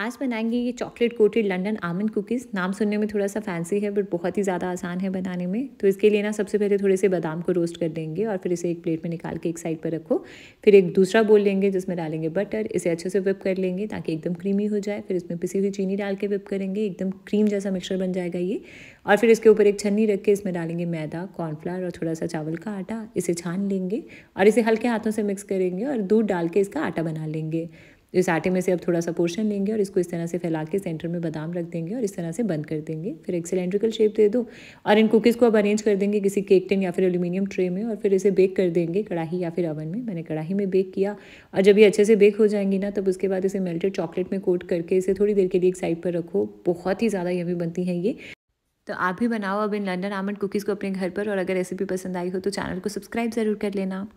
आज बनाएंगे ये chocolate coated London almond cookies नाम सुनने में थोड़ा सा फैंसी है बट बहुत ही ज़्यादा आसान है बनाने में तो इसके लिए ना सबसे पहले थोड़े से बादाम को रोस्ट कर देंगे और फिर इसे एक प्लेट में निकाल के एक साइड पर रखो फिर एक दूसरा बोल लेंगे जिसमें डालेंगे बटर इसे अच्छे से विप कर लेंगे ताकि एकदम क्रीमी हो जाए फिर इसमें पिसी हुई चीनी डाल के विप करेंगे एकदम क्रीम जैसा मिक्सर बन जाएगा ये और फिर इसके ऊपर एक छन्नी रख के इसमें डालेंगे मैदा कॉर्नफ्लावर और थोड़ा सा चावल का आटा इसे छान लेंगे और इसे हल्के हाथों से मिक्स करेंगे और दूध डाल के इसका आटा बना लेंगे इस आटे में से अब थोड़ा सा पोर्शन लेंगे और इसको इस तरह से फैला के सेंटर में बादाम रख देंगे और इस तरह से बंद कर देंगे फिर एक सिलेंड्रिकल शेप दे दो और इन कुकीज़ को अब अरेंज कर देंगे किसी केक टिन या फिर एल्यूमिनियम ट्रे में और फिर इसे बेक कर देंगे कढ़ाई या फिर अवन में मैंने कढ़ाई में बेक किया और जब ये अच्छे से बेक हो जाएंगी ना तब उसके बाद इसे मेल्टेड चॉकलेट में कोट करके इसे थोड़ी देर के लिए एक साइड पर रखो बहुत ही ज़्यादा यमी बनती हैं ये तो आप भी बनाओ अब इन लंडन आमंड कुकीज़ को अपने घर पर और अगर रेसिपी पसंद आई हो तो चैनल को सब्सक्राइब ज़रूर कर लेना